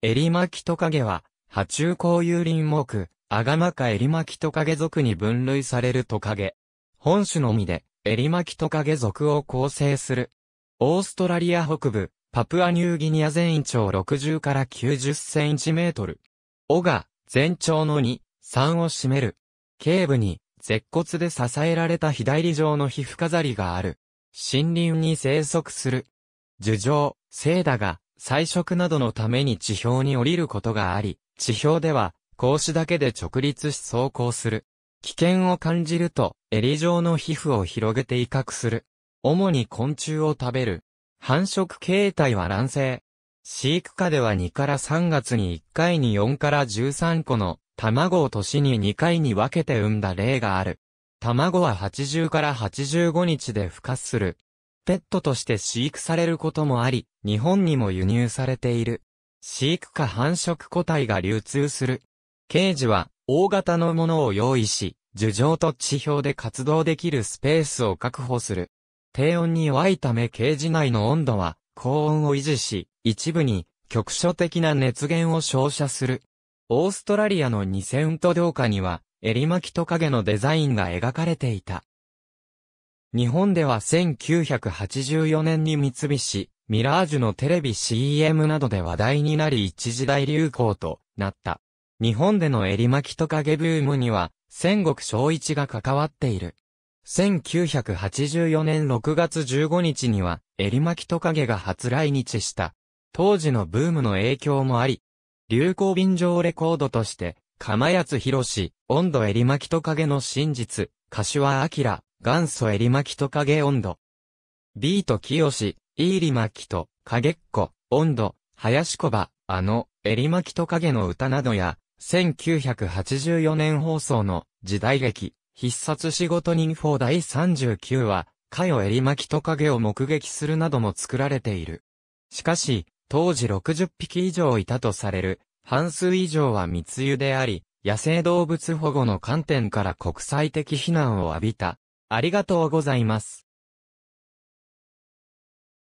エリマキトカゲは、波中高有林木、アガマカエリマキトカゲ属に分類されるトカゲ。本種のみで、エリマキトカゲ属を構成する。オーストラリア北部、パプアニューギニア全長60から90センチメートル。尾が、全長の2、3を占める。頸部に、舌骨で支えられた左上の皮膚飾りがある。森林に生息する。樹状、セイダが、彩色などのために地表に降りることがあり、地表では、格子だけで直立し走行する。危険を感じると、襟状の皮膚を広げて威嚇する。主に昆虫を食べる。繁殖形態は卵生。飼育下では2から3月に1回に4から13個の卵を年に2回に分けて産んだ例がある。卵は80から85日で孵化する。ペットとして飼育されることもあり、日本にも輸入されている。飼育下繁殖個体が流通する。ケージは、大型のものを用意し、樹上と地表で活動できるスペースを確保する。低温に弱いためケージ内の温度は、高温を維持し、一部に、局所的な熱源を照射する。オーストラリアのニセウント動画には、エリマキトカゲのデザインが描かれていた。日本では1984年に三菱、ミラージュのテレビ CM などで話題になり一時代流行となった。日本での襟巻きトカゲブームには、戦国昭一が関わっている。1984年6月15日には、襟巻きトカゲが初来日した。当時のブームの影響もあり、流行便乗レコードとして、釜安博士、温度襟巻きトカゲの真実、柏明、元祖エリマキトカゲ温度。ビート清し、イーリマキト、影っ子、温度、林小葉、あの、エリマキトカゲの歌などや、1984年放送の時代劇、必殺仕事人法第39話、かよエリマキトカゲを目撃するなども作られている。しかし、当時60匹以上いたとされる、半数以上は密輸であり、野生動物保護の観点から国際的非難を浴びた。ありがとうございます。